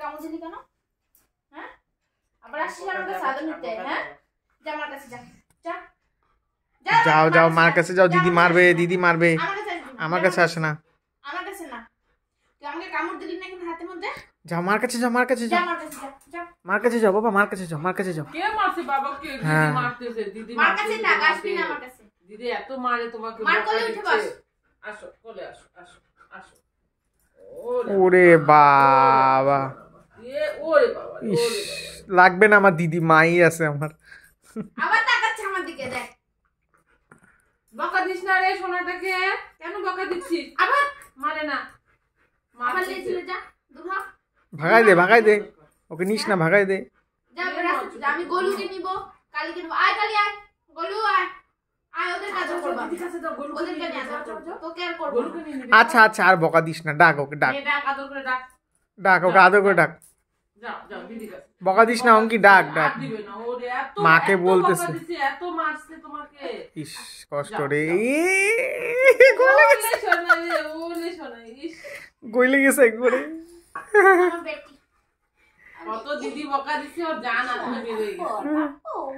কেন হ্যাঁ? হ্যাঁ, হ্যাঁ? যাও যাও মার কাছে যাও দিদি মারবে দিদি মারবে আমার কাছে আসে না আমার কাছে মার কাছে যাও মার কাছে যাও মার কাছে যাও বাবা মার কাছে যাও মার কাছে যাও ওরে বাবা ইস লাগবে না আমার দিদি মাই আছে আমার আবার তাকাচ্ছে আমার দিকে দেখ বকা দিস না রে সোনাটাকে কেন বকা দিচ্ছিস আবার মারে না ভাগাই দে ভাগাই দে ওকে নিস না ভাগাই দে আমি নিব নিব আয় কালি আয় আয় আচ্ছা, আচ্ছা আচ্ছা আর বকা দিস না ডাক ওকে ডাক ডাক ওকে আদর করে ডাক বকা দিস না অঙ্কি ডাক ডাক মাকে বলতেছে ইস কষ্ট রে গইলে গেছে একবারে কত দিদি বকা দিছে ওর জান আসলে বেরিয়ে গেছে